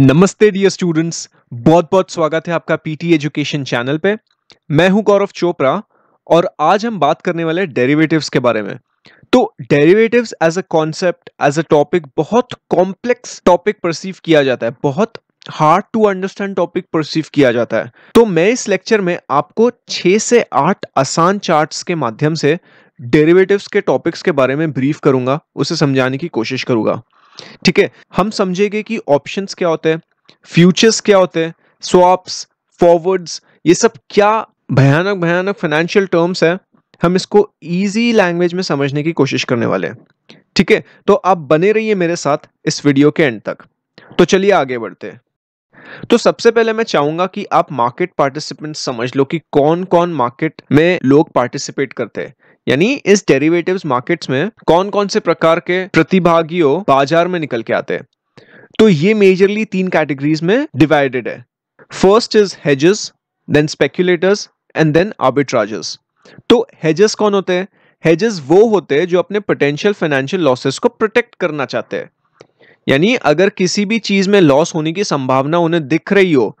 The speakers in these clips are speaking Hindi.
नमस्ते डियर स्टूडेंट्स बहुत बहुत स्वागत है आपका पीटी एजुकेशन चैनल पे मैं हूं गौरव चोपड़ा और आज हम बात करने वाले डेरिवेटिव्स के बारे में तो derivatives as a concept as a topic बहुत कॉम्प्लेक्स टॉपिक परसीव किया जाता है बहुत hard to understand topic perceive किया जाता है तो मैं इस लेक्चर में आपको छः से आठ आसान चार्ट्स के माध्यम से डेरिवेटिव्स के टॉपिक्स के बारे में ब्रीफ करूंगा उसे समझाने की कोशिश करूंगा ठीक है हम समझेंगे कि ऑप्शंस क्या होते हैं फ्यूचर्स क्या होते हैं स्वाप्स फॉरवर्ड्स ये सब क्या भयानक भयानक फाइनेंशियल टर्म्स है हम इसको इजी लैंग्वेज में समझने की कोशिश करने वाले हैं ठीक है तो आप बने रहिए मेरे साथ इस वीडियो के एंड तक तो चलिए आगे बढ़ते हैं तो सबसे पहले मैं चाहूंगा कि आप मार्केट पार्टिसिपेंट समझ लो कि कौन कौन मार्केट में लोग पार्टिसिपेट करते हैं यानी इस डेरिवेटिव्स मार्केट्स में कौन कौन से प्रकार के प्रतिभागियों बाजार में निकल के आते हैं तो ये मेजरली तीन कैटेगरीज में डिवाइडेड है फर्स्ट इज हेजेस then speculators and then arbitrageurs तो हेजेस कौन होते हैं हेजेस वो होते हैं जो अपने पोटेंशियल फाइनेंशियल लॉसेस को प्रोटेक्ट करना चाहते हैं यानी अगर किसी भी चीज में लॉस होने की संभावना उन्हें दिख रही हो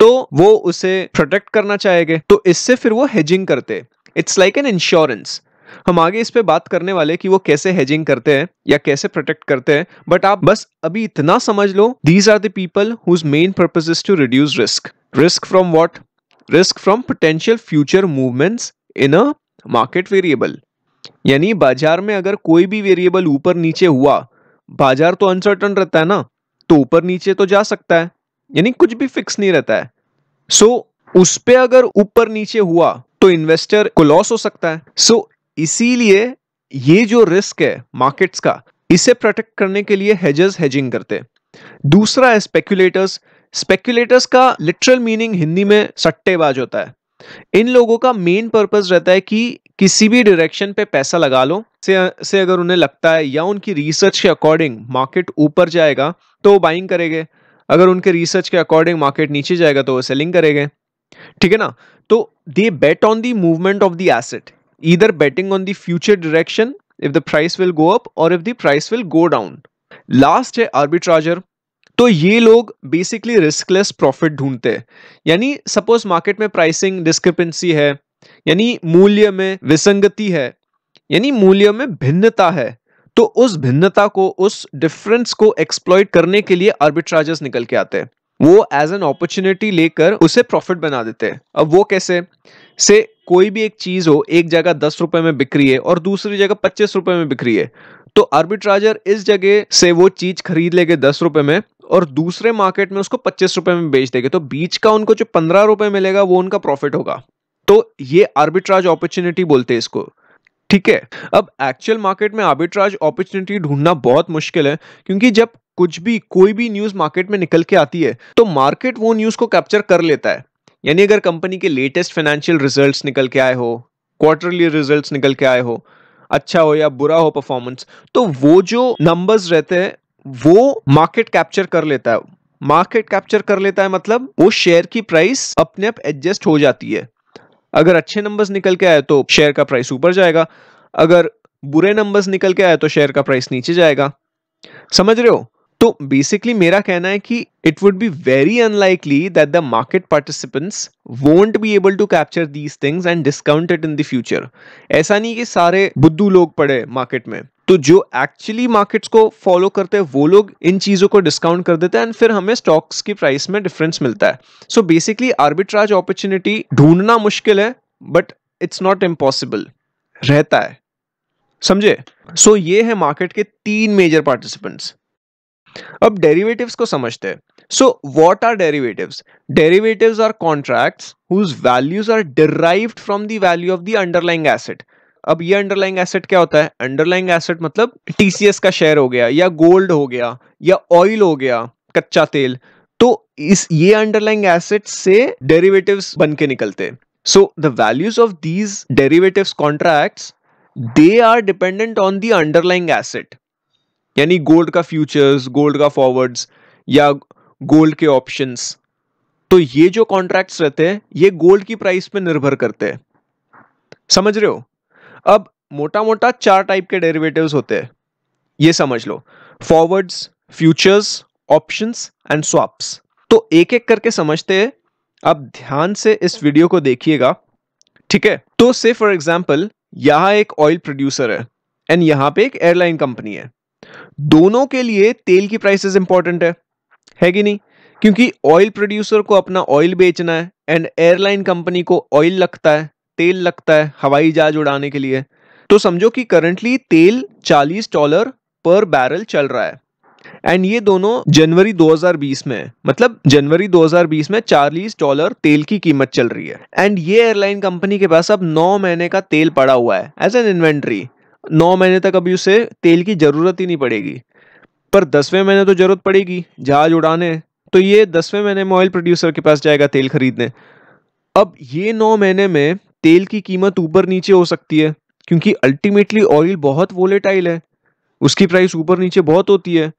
तो वो उसे प्रोटेक्ट करना चाहेंगे तो इससे फिर वो हेजिंग करते इट्स लाइक एन इंश्योरेंस हम आगे इस पे बात करने वाले कि वो कैसे हेजिंग करते हैं या कैसे प्रोटेक्ट करते हैं बट आप बस अभी इतना समझ लो दीज आर दीपल people whose main purpose is to reduce risk risk from what risk from potential future movements in a market variable यानी बाजार में अगर कोई भी वेरिएबल ऊपर नीचे हुआ बाजार तो अनसर्टन रहता है ना तो ऊपर नीचे तो जा सकता है यानी कुछ भी फिक्स नहीं रहता है सो so, उस पे अगर ऊपर नीचे हुआ तो इन्वेस्टर को लॉस हो सकता है सो so, इसीलिए ये जो रिस्क है मार्केट्स का इसे प्रोटेक्ट करने के लिए हेजेस हेजिंग करते दूसरा है स्पेक्यूलेटर्स स्पेक्यूलेटर्स का लिटरल मीनिंग हिंदी में सट्टेबाज होता है इन लोगों का मेन पर्पज रहता है कि किसी भी डायरेक्शन पे पैसा लगा लो से से अगर उन्हें लगता है या उनकी रिसर्च के अकॉर्डिंग मार्केट ऊपर जाएगा तो वो बाइंग करेंगे अगर उनके रिसर्च के अकॉर्डिंग मार्केट नीचे जाएगा तो वो सेलिंग करेंगे ठीक है ना तो they bet on the movement of the asset either betting on the future direction if the price will go up or if the price will go down last hai arbitrageur तो ये लोग बेसिकली रिस्कलेस प्रॉफिट ढूंढते हैं यानी सपोज मार्केट में प्राइसिंग डिस्क्रिपेंसी है यानी मूल्य में विसंगति है यानी मूल्य में भिन्नता है तो उस भिन्नता को उस डिफरेंस को एक्सप्लॉइट करने के लिए आर्बिट्राजर्स निकल के आते हैं वो एज एन अपॉर्चुनिटी लेकर उसे प्रॉफिट बना देते हैं अब वो कैसे से कोई भी एक चीज़ हो एक जगह दस रुपए में बिक्री है और दूसरी जगह पच्चीस रुपए में बिक्री है तो आर्बिट्राजर इस जगह से वो चीज़ खरीद लेगे दस रुपए में और दूसरे मार्केट में उसको पच्चीस रुपए में बेच देंगे तो बीच का उनको जो पंद्रह रुपए मिलेगा वो उनका प्रॉफिट होगा तो ये आर्बिट्राज अपॉर्चुनिटी बोलते हैं इसको ठीक है अब एक्चुअल मार्केट में आर्बिट्राज अपॉर्चुनिटी ढूंढना बहुत मुश्किल है क्योंकि जब कुछ भी कोई भी न्यूज़ मार्केट में निकल के आती है तो मार्केट वो न्यूज़ को कैप्चर कर लेता है यानी अगर कंपनी के लेटेस्ट फाइनेंशियल रिजल्ट्स निकल के आए हो क्वार्टरली रिजल्ट्स निकल के आए हो अच्छा हो या बुरा हो परफॉर्मेंस तो वो जो नंबर्स रहते हैं वो मार्केट कैप्चर कर लेता है मार्केट कैप्चर कर लेता है मतलब वो शेयर की प्राइस अपने आप एडजस्ट हो जाती है अगर अच्छे नंबर्स निकल के आए तो शेयर का प्राइस ऊपर जाएगा अगर बुरे नंबर्स निकल के आए तो शेयर का प्राइस नीचे जाएगा समझ रहे हो तो बेसिकली मेरा कहना है कि it would be very unlikely that the market participants won't be able to capture these things and discounted in in the ऐसा नहीं कि सारे बुद्धू लोग पड़े मार्केट में तो जो एक्चुअली मार्केट्स को फॉलो करते हैं वो लोग इन चीज़ों को डिस्काउंट कर देते हैं एंड फिर हमें स्टॉक्स की प्राइस में डिफरेंस मिलता है सो बेसिकली आर्बिट्राज अपॉर्चुनिटी ढूंढना मुश्किल है बट इट्स नॉट इम्पॉसिबल रहता है समझे सो so, ये है मार्केट के तीन मेजर पार्टिसिपेंट्स अब डेरिवेटिव्स को समझते हैं so what are derivatives derivatives are contracts whose values are derived from the value of the underlying asset अब ये अंडरलाइंग एसेट क्या होता है अंडरलाइंग एसेट मतलब टीसीएस का शेयर हो गया या गोल्ड हो गया या ऑयल हो गया कच्चा तेल तो इस ये अंडरलाइंग एसेट से डेरिवेटिव्स बन के निकलते so the values of these derivatives contracts they are dependent on the underlying asset यानी गोल्ड का फ्यूचर्स गोल्ड का फॉरवर्ड्स या गोल्ड के ऑप्शंस तो ये जो कॉन्ट्रैक्ट्स रहते हैं ये गोल्ड की प्राइस पे निर्भर करते हैं समझ रहे हो अब मोटा मोटा चार टाइप के डेरिवेटिव्स होते हैं ये समझ लो forwards futures options and swaps तो एक एक करके समझते हैं आप ध्यान से इस वीडियो को देखिएगा ठीक है तो से फॉर एग्जाम्पल यहाँ एक ऑयल प्रोड्यूसर है एंड यहां पे एक एयरलाइन कंपनी है दोनों के लिए तेल की प्राइसेस इंपॉर्टेंट है है कि नहीं क्योंकि ऑयल प्रोड्यूसर को अपना ऑयल बेचना है एंड एयरलाइन कंपनी को ऑयल लगता है तेल लगता है हवाई जहाज उड़ाने के लिए तो समझो कि करंटली तेल 40 डॉलर पर बैरल चल रहा है एंड ये दोनों जनवरी 2020 में मतलब जनवरी 2020 में 40 डॉलर तेल की कीमत चल रही है एंड ये एयरलाइन कंपनी के पास अब 9 महीने का तेल पड़ा हुआ है एज एन इन्वेंट्री नौ महीने तक अभी उसे तेल की ज़रूरत ही नहीं पड़ेगी पर दसवें महीने तो ज़रूरत पड़ेगी जहाज उड़ाने तो ये दसवें महीने में ऑयल प्रोड्यूसर के पास जाएगा तेल खरीदने अब ये नौ महीने में तेल की कीमत ऊपर नीचे हो सकती है क्योंकि अल्टीमेटली ऑयल बहुत वोलेटाइल है उसकी प्राइस ऊपर नीचे बहुत होती है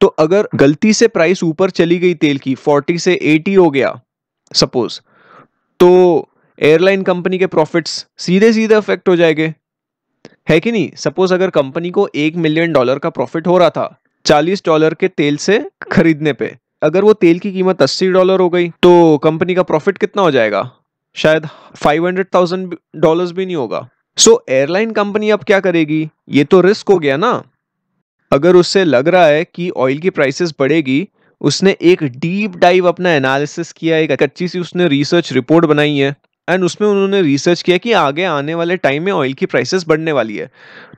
तो अगर गलती से प्राइस ऊपर चली गई तेल की फोर्टी से एटी हो गया सपोज तो एयरलाइन कंपनी के प्रॉफिट्स सीधे सीधे अफेक्ट हो जाएंगे है कि नहीं सपोज अगर कंपनी को एक मिलियन डॉलर का प्रॉफिट हो रहा था चालीस डॉलर के तेल से खरीदने पे अगर वो तेल की कीमत अस्सी डॉलर हो गई तो कंपनी का प्रॉफिट कितना हो जाएगा शायद फाइव हंड्रेड थाउजेंड डॉलर भी नहीं होगा सो एयरलाइन कंपनी अब क्या करेगी ये तो रिस्क हो गया ना अगर उससे लग रहा है कि ऑयल की प्राइसेस बढ़ेगी उसने एक डीप डाइव अपना एनालिसिस किया एक अच्छी सी उसने रिसर्च रिपोर्ट बनाई है एंड उसमें उन्होंने रिसर्च किया कि आगे आने वाले टाइम में ऑयल की प्राइसेस बढ़ने वाली है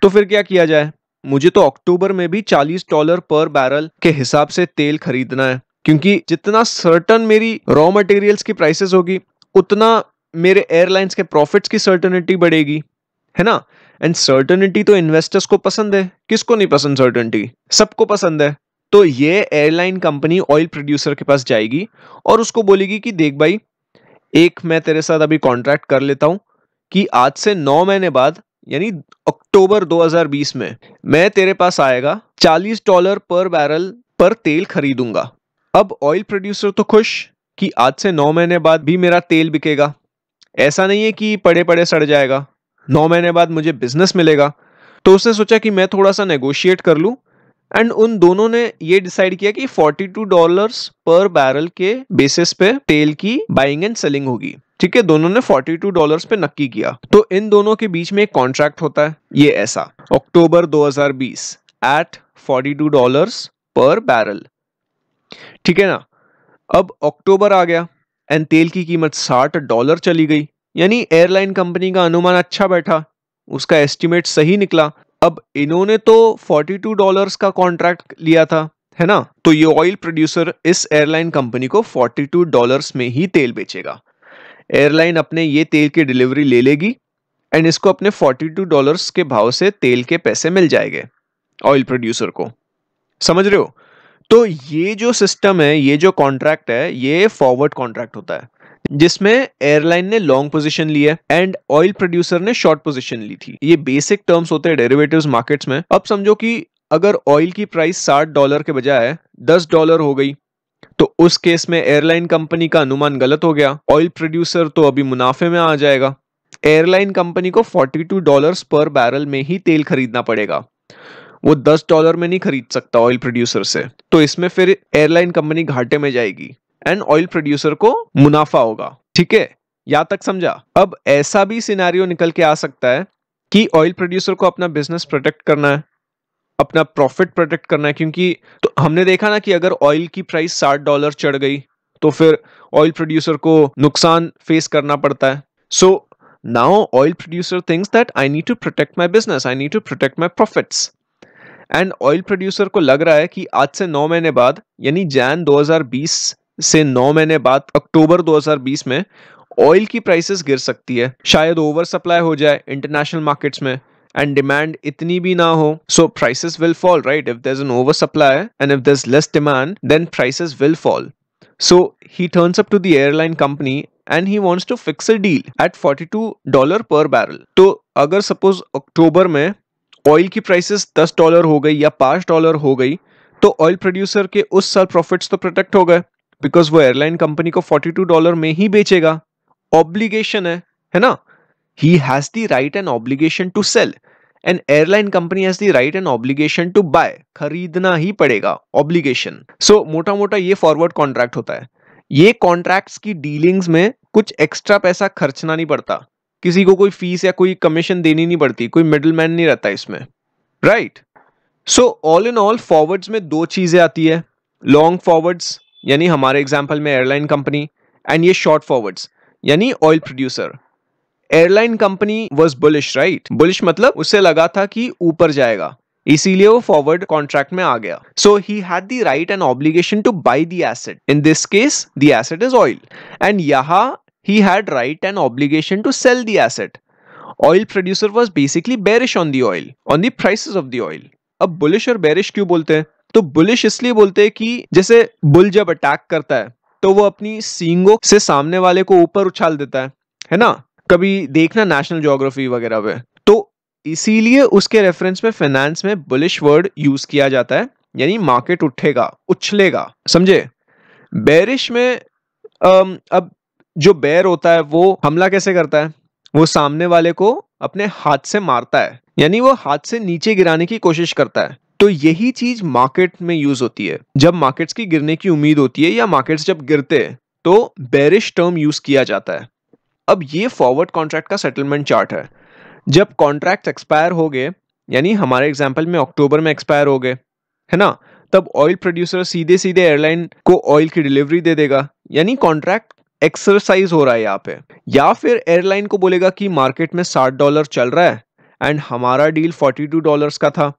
तो फिर क्या किया जाए मुझे तो अक्टूबर में भी 40 डॉलर पर बैरल के हिसाब से तेल खरीदना है क्योंकि जितना सर्टन मेरी रॉ मटेरियल्स की प्राइसेस होगी उतना मेरे एयरलाइंस के प्रॉफिट्स की सर्टनिटी बढ़ेगी है ना एंड सर्टनिटी तो इन्वेस्टर्स को पसंद है किसको नहीं पसंद सर्टनिटी सबको पसंद है तो ये एयरलाइन कंपनी ऑयल प्रोड्यूसर के पास जाएगी और उसको बोलेगी कि देख भाई एक मैं तेरे साथ अभी कॉन्ट्रैक्ट कर लेता हूँ कि आज से नौ महीने बाद यानी अक्टूबर 2020 में मैं तेरे पास आएगा 40 डॉलर पर बैरल पर तेल खरीदूंगा अब ऑयल प्रोड्यूसर तो खुश कि आज से नौ महीने बाद भी मेरा तेल बिकेगा ऐसा नहीं है कि पड़े पड़े सड़ जाएगा नौ महीने बाद मुझे बिजनेस मिलेगा तो उसने सोचा कि मैं थोड़ा सा नेगोशिएट कर लूँ एंड उन दोनों ने ये डिसाइड किया कि 42 डॉलर्स पर बैरल के बेसिस पे तेल की बाइंग एंड सेलिंग होगी ठीक है दोनों ने 42 डॉलर्स पे नक्की किया तो इन दोनों के बीच में एक कॉन्ट्रैक्ट होता है ये ऐसा October 2020 at 42 dollars per barrel ठीक है ना अब अक्टूबर आ गया एंड तेल की कीमत 60 डॉलर चली गई यानी एयरलाइन कंपनी का अनुमान अच्छा बैठा उसका एस्टिमेट सही निकला अब इन्होंने तो 42 डॉलर्स का कॉन्ट्रैक्ट लिया था है ना तो ये ऑयल प्रोड्यूसर इस एयरलाइन कंपनी को 42 डॉलर्स में ही तेल बेचेगा एयरलाइन अपने ये तेल की डिलीवरी ले लेगी एंड इसको अपने 42 डॉलर्स के भाव से तेल के पैसे मिल जाएंगे ऑयल प्रोड्यूसर को समझ रहे हो तो ये जो सिस्टम है ये जो कॉन्ट्रैक्ट है ये फॉरवर्ड कॉन्ट्रैक्ट होता है जिसमें एयरलाइन ने लॉन्ग पोजीशन ली है एंड ऑयल प्रोड्यूसर ने शॉर्ट पोजीशन ली थी ये बेसिक टर्म्स होते हैं डेरिवेटिव्स मार्केट्स में अब समझो कि अगर ऑयल की प्राइस 60 डॉलर के बजाय 10 डॉलर हो गई तो उस केस में एयरलाइन कंपनी का अनुमान गलत हो गया ऑयल प्रोड्यूसर तो अभी मुनाफे में आ जाएगा एयरलाइन कंपनी को फोर्टी टू पर बैरल में ही तेल खरीदना पड़ेगा वो दस डॉलर में नहीं खरीद सकता ऑयल प्रोड्यूसर से तो इसमें फिर एयरलाइन कंपनी घाटे में जाएगी एंड ऑयल प्रोड्यूसर को मुनाफा होगा ठीक है या तक समझा अब ऐसा भी सिनेरियो निकल के आ सकता है कि ऑयल प्रोड्यूसर को अपना बिजनेस प्रोटेक्ट करना है अपना प्रॉफिट प्रोटेक्ट करना है क्योंकि तो हमने देखा ना कि अगर ऑयल की प्राइस साठ डॉलर चढ़ गई तो फिर ऑयल प्रोड्यूसर को नुकसान फेस करना पड़ता है so now oil producer thinks that I need to protect my business I need to protect my profits and oil producer को लग रहा है कि आज से नौ महीने बाद यानी जैन 2020 से नौ महीने बाद अक्टूबर 2020 में ऑयल की प्राइसेस गिर सकती है शायद ओवर सप्लाई हो जाए इंटरनेशनल मार्केट्स में एंड डिमांड इतनी भी ना हो so prices will fall right if an over supply and if there less demand then prices will fall so he turns up to the airline company and he wants to fix a deal at 42 dollar per barrel तो अगर सपोज अक्टूबर में ऑयल की प्राइसेस दस डॉलर हो गई या पांच डॉलर हो गई तो ऑयल प्रोड्यूसर के उस साल प्रॉफिट्स तो प्रोटेक्ट हो गए बिकॉज वो एयरलाइन कंपनी को 42 डॉलर में ही बेचेगा ऑब्लिगेशन है है ना he has the right and obligation to sell and airline company has the right and obligation to buy खरीदना ही पड़ेगा ऑब्लिगेशन सो so, मोटा मोटा ये फॉरवर्ड कॉन्ट्रैक्ट होता है ये कॉन्ट्रैक्ट्स की डीलिंग्स में कुछ एक्स्ट्रा पैसा खर्चना नहीं पड़ता किसी को कोई फीस या कोई कमीशन देनी नहीं पड़ती कोई मिडल मैन नहीं रहता इसमें right so all in all forwards में दो चीजें आती है लॉन्ग फॉरवर्ड्स यानी हमारे एग्जाम्पल में एयरलाइन कंपनी एंड ये शॉर्ट फॉरवर्ड्स यानी oil producer airline company was bullish right bullish मतलब उसे लगा था कि ऊपर जाएगा इसीलिए वो फॉरवर्ड कॉन्ट्रैक्ट में आ गया so he had the right and obligation to buy the asset in this case the asset is oil and यहाँ he had right and obligation to sell the asset oil producer was basically bearish on the oil on the prices of the oil अब बुलिश और बेरिश क्यों बोलते हैं तो बुलिश इसलिए बोलते हैं कि जैसे बुल जब अटैक करता है तो वो अपनी सींगों से सामने वाले को ऊपर उछाल देता है है ना कभी देखना नेशनल ज्योग्राफी वगैरह पे तो इसीलिए उसके रेफरेंस में फाइनेंस में बुलिश वर्ड यूज किया जाता है यानी मार्केट उठेगा उछलेगा समझे बैरिश में अब जो बैर होता है वो हमला कैसे करता है वो सामने वाले को अपने हाथ से मारता है यानी वो हाथ से नीचे गिराने की कोशिश करता है तो यही चीज मार्केट में यूज होती है जब मार्केट्स की गिरने की उम्मीद होती है या मार्केट्स जब गिरते हैं तो बेरिश टर्म यूज किया जाता है अब ये फॉरवर्ड कॉन्ट्रैक्ट का सेटलमेंट चार्ट है जब कॉन्ट्रैक्ट एक्सपायर हो गए यानी हमारे एग्जाम्पल में अक्टूबर में एक्सपायर हो गए है ना तब ऑयल प्रोड्यूसर सीधे सीधे एयरलाइन को ऑयल की डिलीवरी दे देगा यानी कॉन्ट्रैक्ट एक्सरसाइज हो रहा है यहाँ पे या फिर एयरलाइन को बोलेगा कि मार्केट में साठ डॉलर चल रहा है एंड हमारा डील फोर्टी टू डॉलर का था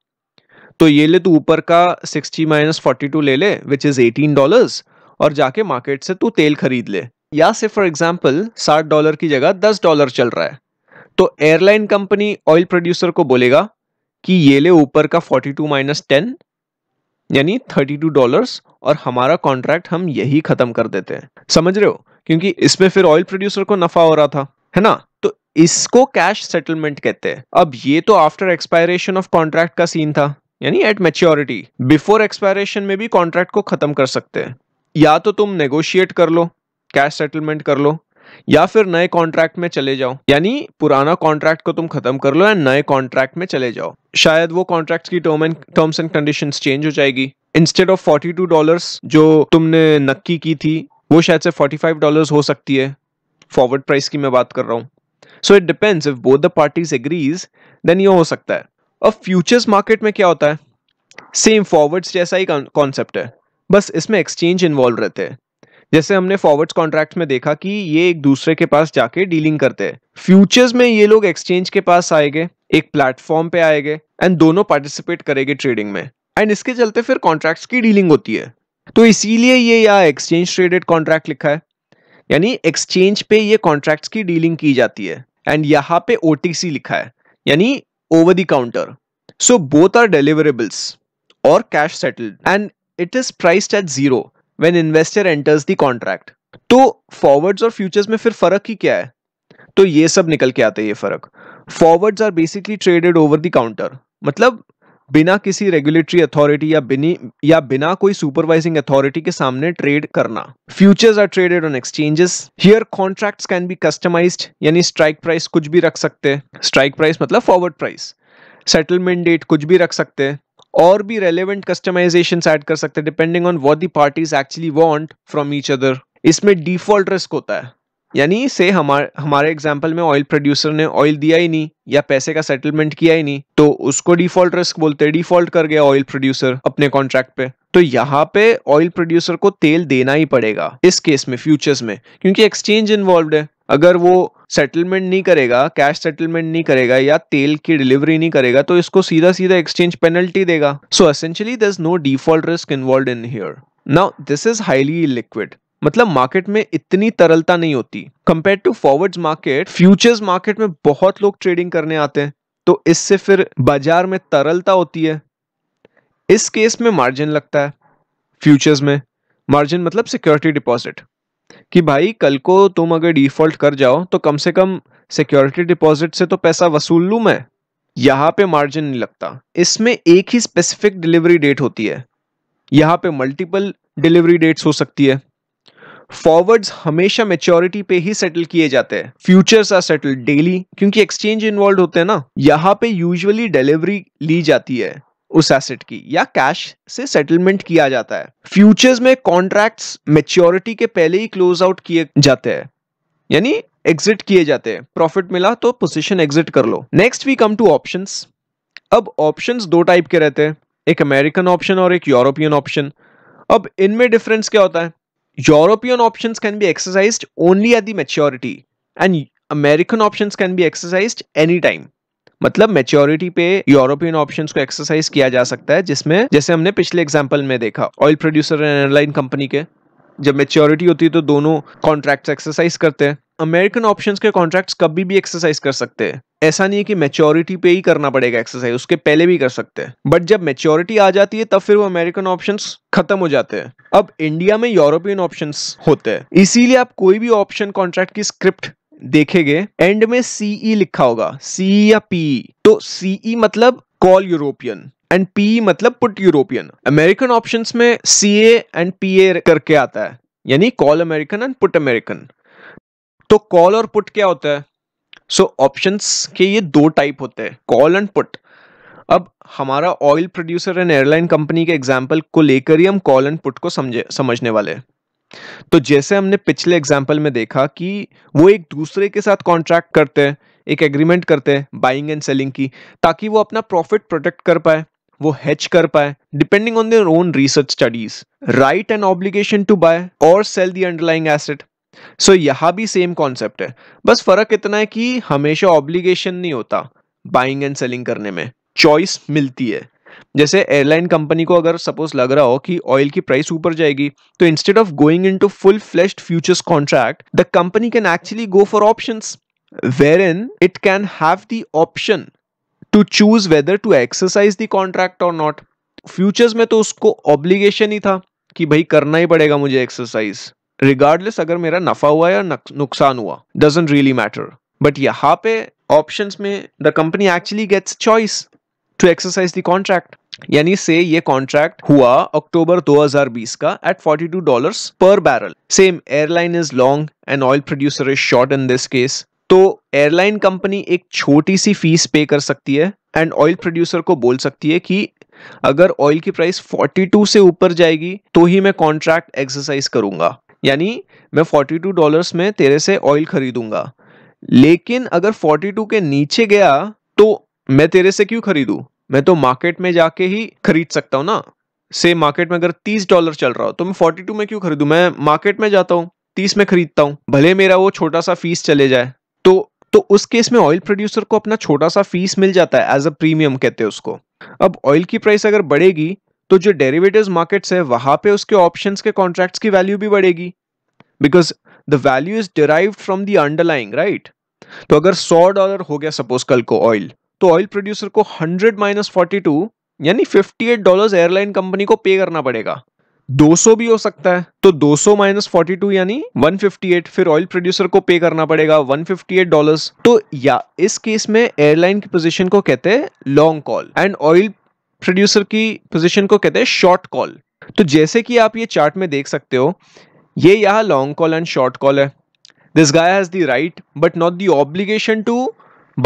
तो ये ले तू ऊपर का सिक्सटी माइनस फोर्टी टू ले ले विच इज़ एटीन डॉलर्स और जाके मार्केट से तू तेल खरीद ले या से फॉर एग्जाम्पल साठ डॉलर की जगह दस डॉलर चल रहा है तो एयरलाइन कंपनी ऑयल प्रोड्यूसर को बोलेगा कि ये ले ऊपर का फोर्टी टू माइनस टेन यानी थर्टी टू डॉलर्स और हमारा कॉन्ट्रैक्ट हम यही ख़त्म कर देते हैं समझ रहे हो क्योंकि इसमें फिर ऑयल प्रोड्यूसर को नफ़ा हो रहा था है ना तो इसको कैश सेटलमेंट कहते हैं अब ये तो आफ्टर एक्सपायरेशन ऑफ कॉन्ट्रैक्ट का सीन था यानी एट मेच्योरिटी बिफोर एक्सपायरेशन में भी कॉन्ट्रैक्ट को खत्म कर सकते हैं या तो तुम नेगोशिएट कर लो कैश सेटलमेंट कर लो या फिर नए कॉन्ट्रैक्ट में चले जाओ यानी पुराना कॉन्ट्रैक्ट को तुम खत्म कर लो या नए कॉन्ट्रैक्ट में चले जाओ शायद वो कॉन्ट्रैक्ट की term and terms and condition change हो जाएगी instead of forty two dollar जो तुमने नक्की की थी वो शायद से फोर्टी फाइव डॉलर हो सकती है फॉरवर्ड प्राइस की मैं बात कर रहा हूँ so it depends if both the parties agrees then ये हो सकता है और फ्यूचर्स मार्केट में क्या होता है सेम फॉरवर्ड्स जैसा ही कॉन्सेप्ट है बस इसमें एक्सचेंज इन्वॉल्व रहते हैं जैसे हमने फॉरवर्ड्स कॉन्ट्रैक्ट में देखा कि ये एक दूसरे के पास जाके डीलिंग करते हैं फ्यूचर्स में ये लोग एक्सचेंज के पास आएंगे एक प्लेटफॉर्म पे आएंगे एंड दोनों पार्टिसिपेट करेंगे ट्रेडिंग में एंड इसके चलते फिर कॉन्ट्रैक्ट्स की डीलिंग होती है तो इसीलिए ये यहाँ एक्सचेंज ट्रेडेड कॉन्ट्रैक्ट लिखा है यानी एक्सचेंज पे ये कॉन्ट्रैक्ट्स की डीलिंग की जाती है एंड यहाँ पे ओ लिखा है यानी over the counter. So both are deliverables or cash settled and it is priced at zero when investor enters the contract. तो forwards और futures में फिर फर्क ही क्या है तो ये सब निकल के आता है ये फर्क Forwards are basically traded over the counter. मतलब बिना किसी रेगुलेटरी अथॉरिटी या बिनी या बिना कोई सुपरवाइजिंग अथॉरिटी के सामने ट्रेड करना futures are traded on exchanges here contracts can be customized यानी स्ट्राइक प्राइस कुछ भी रख सकते हैं स्ट्राइक प्राइस मतलब फॉरवर्ड प्राइस सेटलमेंट डेट कुछ भी रख सकते हैं और भी रेलिवेंट कस्टमाइजेशन ऐड कर सकते हैं depending on what the parties actually want from each other इसमें डिफॉल्ट रिस्क होता है यानी से हमारे हमारे एग्जाम्पल में ऑयल प्रोड्यूसर ने ऑयल दिया ही नहीं या पैसे का सेटलमेंट किया ही नहीं तो उसको डिफॉल्ट रिस्क बोलते हैं डिफॉल्ट कर गया ऑयल प्रोड्यूसर अपने कॉन्ट्रैक्ट पे तो यहाँ पे ऑयल प्रोड्यूसर को तेल देना ही पड़ेगा इस केस में फ्यूचर्स में क्योंकि एक्सचेंज इन्वॉल्व है अगर वो सेटलमेंट नहीं करेगा कैश सेटलमेंट नहीं करेगा या तेल की डिलीवरी नहीं करेगा तो इसको सीधा सीधा एक्सचेंज पेनल्टी देगा so essentially there is no default risk involve in here now this is highly liquid मतलब मार्केट में इतनी तरलता नहीं होती compare to forwards market futures market में बहुत लोग ट्रेडिंग करने आते हैं तो इससे फिर बाजार में तरलता होती है इस केस में मार्जिन लगता है फ्यूचर्स में मार्जिन मतलब सिक्योरिटी डिपॉजिट कि भाई कल को तुम अगर डिफॉल्ट कर जाओ तो कम से कम सिक्योरिटी डिपॉजिट से तो पैसा वसूल लूँ मैं यहाँ पे मार्जिन नहीं लगता इसमें एक ही स्पेसिफिक डिलीवरी डेट होती है यहाँ पे मल्टीपल डिलीवरी डेट्स हो सकती है फॉरवर्ड्स हमेशा मेच्योरिटी पे ही सेटल किए जाते हैं फ्यूचर्स आर सेटल डेली क्योंकि एक्सचेंज इन्वॉल्व होते हैं ना यहाँ पे यूजुअली डिलीवरी ली जाती है उस एसेट की या कैश से सेटलमेंट किया जाता है फ्यूचर्स में कॉन्ट्रैक्ट मेच्योरिटी के पहले ही क्लोज आउट किए जाते हैं यानी एग्जिट किए जाते हैं प्रॉफिट मिला तो पोजिशन एग्जिट कर लो next we come to option अब ऑप्शन दो टाइप के रहते हैं एक अमेरिकन ऑप्शन और एक यूरोपियन ऑप्शन अब इनमें डिफरेंस क्या होता है European options can be exercised only at the maturity and American options can be exercised anytime. मतलब मेच्योरिटी पे यूरोपियन ऑप्शन को एक्सरसाइज किया जा सकता है जिसमें जैसे हमने पिछले एग्जाम्पल में देखा oil producer and airline company के जब मेच्योरिटी होती है तो दोनों कॉन्ट्रैक्ट्स एक्सरसाइज करते हैं अमेरिकन ऑप्शन के कॉन्ट्रैक्ट्स कभी भी एक्सरसाइज कर सकते हैं ऐसा नहीं है कि मेच्योरिटी पे ही करना पड़ेगा एक्सरसाइज उसके पहले भी कर सकते हैं बट जब मेच्योरिटी आ जाती है तब फिर वो अमेरिकन ऑप्शन खत्म हो जाते हैं अब इंडिया में यूरोपियन ऑप्शन होते हैं इसीलिए आप कोई भी ऑप्शन कॉन्ट्रैक्ट की स्क्रिप्ट देखेंगे एंड में सीई e लिखा होगा सीई e या पीई e। तो सीई मतलब कॉल यूरोपियन एंड पी मतलब पुट यूरोपियन अमेरिकन ऑप्शन में C A and P A करके आता है यानी call American and put American तो कॉल और पुट क्या होता है सो so, ऑप्शंस के ये दो टाइप होते हैं कॉल एंड पुट अब हमारा oil producer and airline company के एग्जाम्पल को लेकर ही हम कॉल एंड पुट को समझे समझने वाले तो जैसे हमने पिछले एग्जाम्पल में देखा कि वो एक दूसरे के साथ कॉन्ट्रैक्ट करते हैं एक एग्रीमेंट करते हैं बाइंग एंड सेलिंग की ताकि वो अपना प्रॉफिट प्रोटेक्ट कर पाए वो हैच कर पाए depending on their own research studies right and obligation to buy और sell the underlying asset so so, यहाँ भी सेम कॉन्सेप्ट है बस फर्क इतना है कि हमेशा ऑब्लिगेशन नहीं होता बाइंग एंड सेलिंग करने में चॉइस मिलती है जैसे एयरलाइन कंपनी को अगर सपोज लग रहा हो कि ऑयल की प्राइस ऊपर जाएगी तो instead of going into full fleshed futures contract the company can actually go for option wherein it can have the option to choose whether to exercise the contract और नॉट फ्यूचर्स में तो उसको ऑब्लिगेशन ही था कि भाई करना ही पड़ेगा मुझे एक्सरसाइज रिगार्डलेस अगर मेरा नफा हुआ या नुकसान हुआ डजेंट रियली मैटर बट यहाँ पे ऑप्शंस में the company actually gets choice to exercise the contract यानी से ये कॉन्ट्रैक्ट हुआ अक्टूबर 2020 का at 42 dollars per barrel same airline is long and oil producer is short in this case तो एयरलाइन कंपनी एक छोटी सी फीस पे कर सकती है एंड ऑयल प्रोड्यूसर को बोल सकती है कि अगर ऑयल की प्राइस 42 से ऊपर जाएगी तो ही मैं कॉन्ट्रैक्ट एक्सरसाइज करूंगा यानी मैं 42 डॉलर्स में तेरे से ऑयल खरीदूंगा लेकिन अगर 42 के नीचे गया तो मैं तेरे से क्यों खरीदू मैं तो मार्केट में जाके ही खरीद सकता हूं ना से मार्केट में अगर तीस डॉलर चल रहा हो तो मैं फोर्टी टू में क्यों खरीदू मैं मार्केट में जाता हूँ तीस में खरीदता हूँ भले मेरा वो छोटा सा फीस चले जाए तो तो उस केस में ऑयल प्रोड्यूसर को अपना छोटा सा फीस मिल जाता है एज अ प्रीमियम कहते हैं उसको अब ऑयल की प्राइस अगर बढ़ेगी तो जो डेरिवेटिव मार्केट्स है वहां पे उसके ऑप्शन के कॉन्ट्रैक्ट की वैल्यू भी बढ़ेगी because the value is derive from the underlying right तो अगर सौ डॉलर हो गया सपोज कल को ऑयल तो ऑयल प्रोड्यूसर को हंड्रेड माइनस फोर्टी टू यानी fifty eight dollar airline company को पे करना पड़ेगा 200 भी हो सकता है तो 200 सौ माइनस फोर्टी यानी 158 फिर ऑयल प्रोड्यूसर को पे करना पड़ेगा 158 डॉलर्स तो या इस केस में एयरलाइन की पोजीशन को कहते हैं long call and oil producer की पोजीशन को कहते हैं शॉर्ट कॉल तो जैसे कि आप ये चार्ट में देख सकते हो ये यहाँ long call and short call है this guy has the right but not the obligation to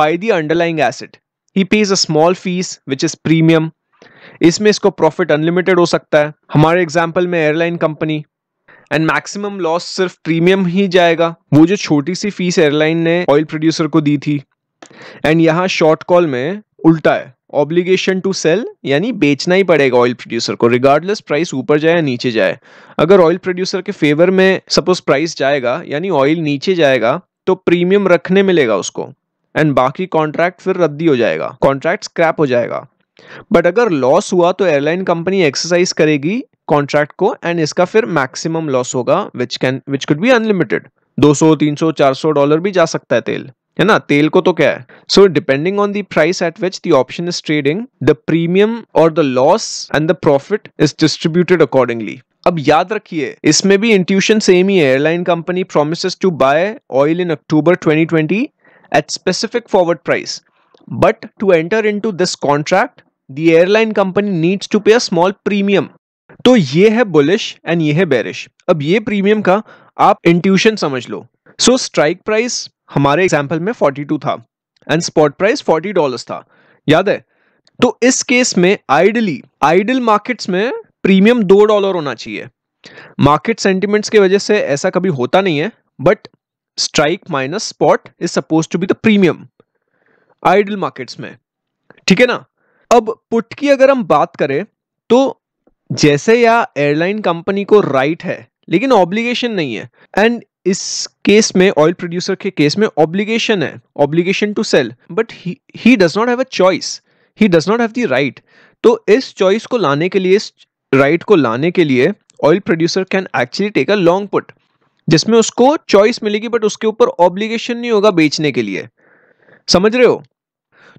buy the underlying asset he pays a small fee which is premium इसमें इसको प्रॉफिट अनलिमिटेड हो सकता है हमारे एग्जाम्पल में airline company and maximum loss सिर्फ प्रीमियम ही जाएगा वो जो छोटी सी फीस एयरलाइन ने ऑयल प्रोड्यूसर को दी थी एंड यहाँ शॉर्ट कॉल में उल्टा है ऑब्लिगेशन टू सेल यानी बेचना ही पड़ेगा ऑयल प्रोड्यूसर को रिगार्डलेस प्राइस ऊपर जाए या नीचे जाए अगर ऑयल प्रोड्यूसर के फेवर में सपोज प्राइस जाएगा यानी ऑयल नीचे जाएगा तो प्रीमियम रखने मिलेगा उसको एंड बाकी कॉन्ट्रैक्ट फिर रद्दी हो जाएगा कॉन्ट्रैक्ट स्क्रैप हो जाएगा बट अगर लॉस हुआ तो एयरलाइन कंपनी एक्सरसाइज करेगी कॉन्ट्रैक्ट को एंड इसका फिर मैक्सिमम लॉस होगा which can which could be unlimited 200, 300, 400 dollar भी जा सकता है तेल है ना तेल को तो क्या है so depending on the price at which the option is trading the premium और the loss and the profit is distributed accordingly अब याद रखिए इसमें भी इंट्यूशन सेम ही है airline company promise to buy oil in October 2020 specific forward price but to enter into this contract the airline company needs to pay a small premium तो ये है बुलिश एंड ये है बेरिश अब ये प्रीमियम का आप इंट्यूशन समझ लो सो स्ट्राइक प्राइस हमारे एग्जाम्पल में 42 था एंड स्पॉट प्राइस 40 डॉलर्स था याद है तो इस केस में आइडली आइडल मार्केट्स में प्रीमियम दो डॉलर होना चाहिए मार्केट सेंटिमेंट्स की वजह से ऐसा कभी होता नहीं है but strike minus spot is suppose to be the premium ideal markets में ठीक है ना अब पुट की अगर हम बात करें तो जैसे या एयरलाइन कंपनी को राइट right है लेकिन ऑब्लिगेशन नहीं है एंड इस केस में ऑयल प्रोड्यूसर के केस में ऑब्लिगेशन है obligation to sell but he does not have a choice he does not have the right तो इस चॉइस को लाने के लिए इस राइट right को लाने के लिए oil producer can actually take a long put जिसमें उसको चॉइस मिलेगी बट उसके ऊपर ऑब्लिगेशन नहीं होगा बेचने के लिए समझ रहे हो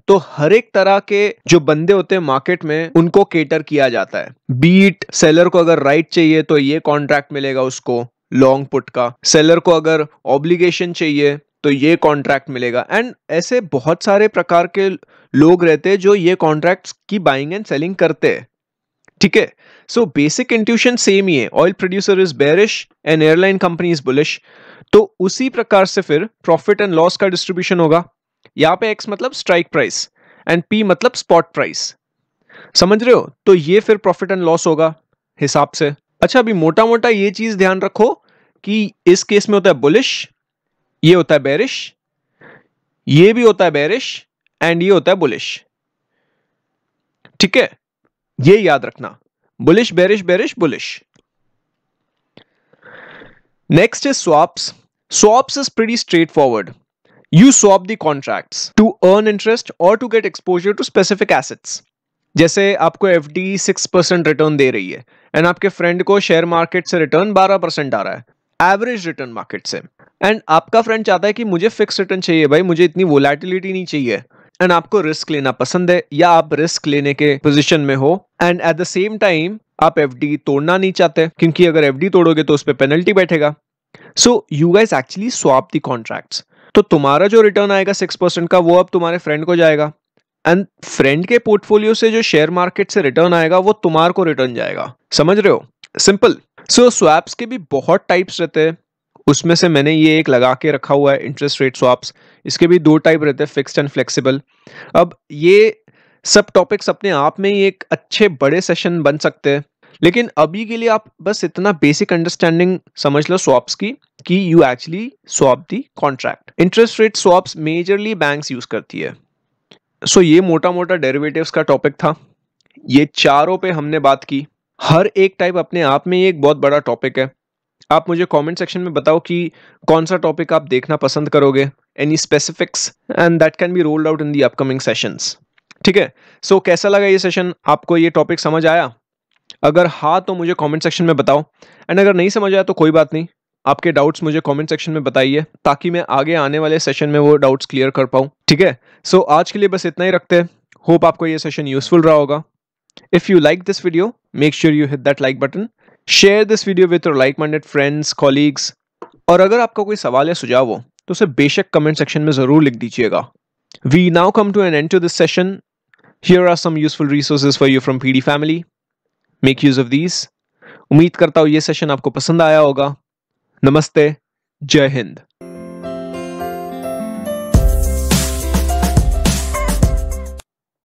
तो हर एक तरह के जो बंदे होते हैं मार्केट में उनको केटर किया जाता है बीट सेलर को अगर राइट चाहिए तो ये कॉन्ट्रैक्ट मिलेगा उसको लॉन्ग पुट का सेलर को अगर ऑब्लिगेशन चाहिए तो ये कॉन्ट्रैक्ट मिलेगा एंड ऐसे बहुत सारे प्रकार के लोग रहते हैं जो ये कॉन्ट्रैक्ट्स की बाइंग एंड सेलिंग करते हैं ठीक है सो बेसिक इंट्यूशन सेम ही है oil producer is bearish and airline company is bullish तो उसी प्रकार से फिर प्रॉफिट एंड लॉस का डिस्ट्रीब्यूशन होगा यहाँ पे एक्स मतलब स्ट्राइक प्राइस एंड पी मतलब स्पॉट प्राइस समझ रहे हो तो ये फिर प्रॉफिट एंड लॉस होगा हिसाब से अच्छा अभी मोटा मोटा ये चीज ध्यान रखो कि इस केस में होता है बुलिश ये होता है बेरिश ये भी होता है बेरिश एंड ये होता है बुलिश ठीक है ये याद रखना bullish bearish bearish bullish next is swaps swaps is pretty straightforward you swap the contracts to earn interest और to get exposure to specific assets जैसे आपको F D six percent return दे रही है एंड आपके फ्रेंड को शेयर मार्केट से रिटर्न बारह परसेंट आ रहा है एवरेज रिटर्न मार्केट से एंड आपका फ्रेंड चाहता है कि मुझे फिक्स रिटर्न चाहिए भाई मुझे इतनी वोलेटिलिटी नहीं चाहिए एंड आपको रिस्क लेना पसंद है या आप रिस्क लेने के पोजिशन में हो and at the same time आप एफ तोड़ना नहीं चाहते क्योंकि अगर एफ तोड़ोगे तो उस पर पेनल्टी बैठेगा so you guys actually swap the contracts तो तुम्हारा जो रिटर्न आएगा सिक्स परसेंट का वो अब तुम्हारे फ्रेंड को जाएगा एंड फ्रेंड के पोर्टफोलियो से जो शेयर मार्केट से रिटर्न आएगा वो तुम्हार को रिटर्न जाएगा समझ रहे हो सिंपल सो so, स्वैप्स के भी बहुत टाइप्स रहते हैं उसमें से मैंने ये एक लगा के रखा हुआ है इंटरेस्ट रेट स्वाप्स इसके भी दो टाइप रहते हैं फिक्स्ड एंड फ्लेक्सिबल अब ये सब टॉपिक्स अपने आप में ही एक अच्छे बड़े सेशन बन सकते हैं लेकिन अभी के लिए आप बस इतना बेसिक अंडरस्टैंडिंग समझ लो स्वाप्स की कि you actually swap the contract interest rate swaps majorly banks use करती है सो so, ये मोटा मोटा डेरिवेटिव्स का टॉपिक था ये चारों पे हमने बात की हर एक टाइप अपने आप में ये एक बहुत बड़ा टॉपिक है आप मुझे कमेंट सेक्शन में बताओ कि कौन सा टॉपिक आप देखना पसंद करोगे any specifics and that can be rolled out in the upcoming sessions ठीक है सो कैसा लगा ये सेशन आपको ये टॉपिक समझ आया अगर हाँ तो मुझे कमेंट सेक्शन में बताओ एंड अगर नहीं समझ आया तो कोई बात नहीं आपके डाउट्स मुझे कमेंट सेक्शन में बताइए ताकि मैं आगे आने वाले सेशन में वो डाउट्स क्लियर कर पाऊँ ठीक है सो आज के लिए बस इतना ही रखते हैं होप आपको ये सेशन यूज़फुल रहा होगा If you like this video, make sure you hit that like button. Share this video your like minded friends colleagues. और अगर आपका कोई सवाल या सुझाव हो तो उसे बेशक कमेंट सेक्शन में जरूर लिख दीजिएगा we now come to an end to this session here are some useful resources for you from the family make use of these उम्मीद करता हूँ ये सेशन आपको पसंद आया होगा नमस्ते जय हिंद